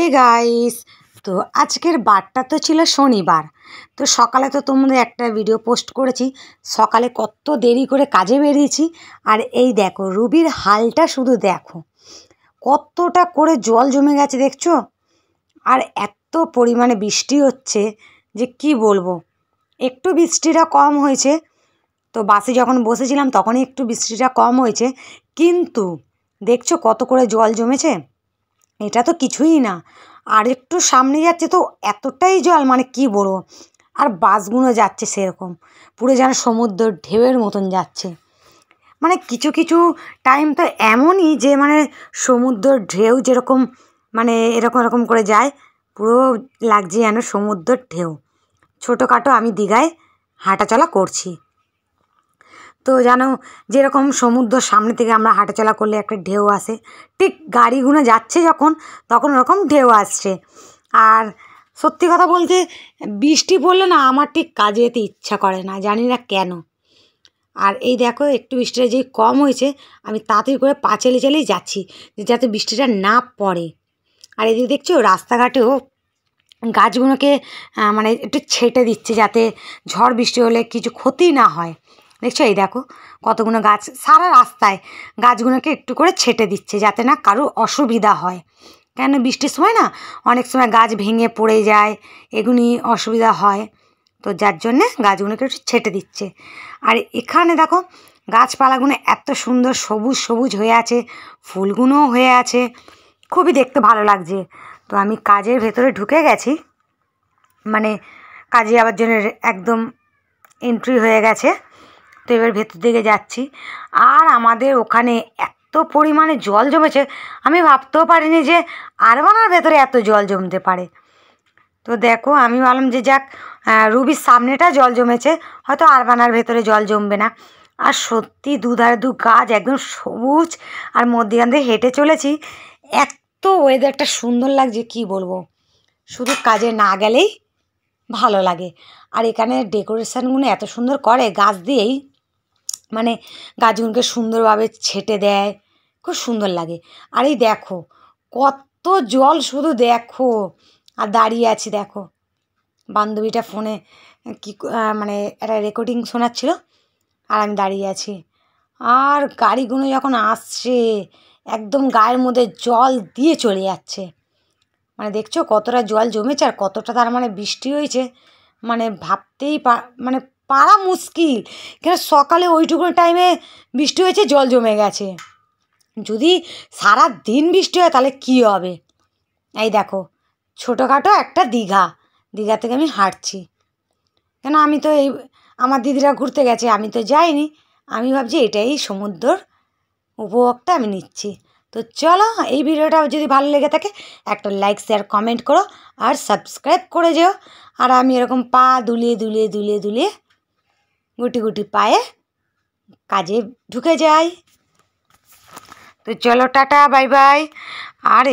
এ guys তো আজকের বারটা তো ছিল শনিবার তো সকালে তো তোমাদের একটা ভিডিও পোস্ট করেছি সকালে কত দেরি করে কাজে বেরিয়েছি আর এই দেখো রুবির হালটা শুধু দেখো কতটা করে জল জমে গেছে দেখছো আর এত পরিমাণে বৃষ্টি হচ্ছে যে কি বলবো একটু বৃষ্টিটা কম হয়েছে তো বাসে যখন বসেছিলাম তখনই একটু বৃষ্টিটা কম হয়েছে কিন্তু দেখছো কত করে জল জমেছে এটা তো কিছুই না আর একটু সামনে যাচ্ছে তো এতটাই জল মানে কী বড় আর বাসগুলো যাচ্ছে সেরকম পুরো যেন সমুদ্র ঢেউয়ের মতন যাচ্ছে মানে কিছু কিছু টাইম তো এমনই যে মানে সমুদ্র ঢেউ যেরকম মানে এরকম এরকম করে যায় পুরো লাগছে যেন সমুদ্রের ঢেউ ছোটোখাটো আমি দীঘায় হাঁটাচলা করছি তো জানো যেরকম সমুদ্র সামনে থেকে আমরা হাঁটাচলা করলে একটা ঢেউ আসে ঠিক গাড়িগুলো যাচ্ছে যখন তখন ওরকম ঢেউ আসছে আর সত্যি কথা বলতে বৃষ্টি পড়লে না আমার ঠিক কাজে যেতে ইচ্ছা করে না জানি না কেন আর এই দেখো একটু বৃষ্টিটা যেই কম হয়েছে আমি তাড়াতাড়ি করে চালিয়ে চালিয়ে যাচ্ছি যাতে বৃষ্টিটা না পড়ে আর এদিকে দেখছো রাস্তাঘাটেও গাছগুলোকে মানে একটু ছেটে দিচ্ছে যাতে ঝড় বৃষ্টি হলে কিছু ক্ষতি না হয় দেখছো এই দেখো কতগুলো গাছ সারা রাস্তায় গাছগুলোকে একটু করে ছেটে দিচ্ছে যাতে না কারো অসুবিধা হয় কেন বৃষ্টির সময় না অনেক সময় গাছ ভেঙে পড়ে যায় এগুলি অসুবিধা হয় তো যার জন্যে গাছগুলোকে একটু ছেটে দিচ্ছে আর এখানে দেখো গাছপালাগুলো এত সুন্দর সবুজ সবুজ হয়ে আছে ফুলগুলোও হয়ে আছে খুবই দেখতে ভালো লাগছে তো আমি কাজের ভেতরে ঢুকে গেছি মানে কাজে যাওয়ার জন্য একদম এন্ট্রি হয়ে গেছে তো এবার ভেতর দিকে যাচ্ছি আর আমাদের ওখানে এত পরিমাণে জল জমেছে আমি ভাবতেও পারিনি যে আরবানার ভেতরে এত জল জমতে পারে তো দেখো আমি ভাবলাম যে যাক রুবির সামনেটা জল জমেছে হয়তো আরবানার ভেতরে জল জমবে না আর সত্যি দুধারে দু গাছ একদম সবুজ আর মধ্যেখান দিয়ে হেঁটে চলেছি এত ওয়েদারটা সুন্দর লাগছে কি বলবো শুধু কাজে না গেলেই ভালো লাগে আর এখানে ডেকোরেশানগুলো এত সুন্দর করে গাছ দিয়েই মানে গাছগুলোকে সুন্দরভাবে ছেঁটে দেয় খুব সুন্দর লাগে আর এই দেখো কত জল শুধু দেখো আর দাঁড়িয়ে আছি দেখো বান্ধবীটা ফোনে কি মানে একটা রেকর্ডিং শোনাচ্ছিল আর আমি দাঁড়িয়ে আছি আর গাড়িগুলো যখন আসছে একদম গায়ের মধ্যে জল দিয়ে চলে যাচ্ছে মানে দেখছো কতটা জল জমেছে আর কতটা তার মানে বৃষ্টি হয়েছে মানে ভাবতেই পা মানে পারা মুশকিল কেন সকালে ওইটুকু টাইমে বৃষ্টি হয়েছে জল জমে গেছে যদি সারা দিন বৃষ্টি হয় তাহলে কী হবে এই দেখো ছোটোখাটো একটা দীঘা দীঘা থেকে আমি হাঁটছি কেন আমি তো এই আমার দিদিরা ঘুরতে গেছে আমি তো যাইনি আমি ভাবছি এটাই সমুদ্রর উপভোগটা আমি নিচ্ছি তো চলো এই ভিডিওটা যদি ভালো লেগে থাকে একটা লাইক শেয়ার কমেন্ট করো আর সাবস্ক্রাইব করে যেও আর আমি এরকম পা দুলিয়ে দুলিয়ে দুলিয়ে দুলিয়ে গুটি গুটি পায়ে কাজে ঢুকে যায় তো চলো টাটা বাই বাই আর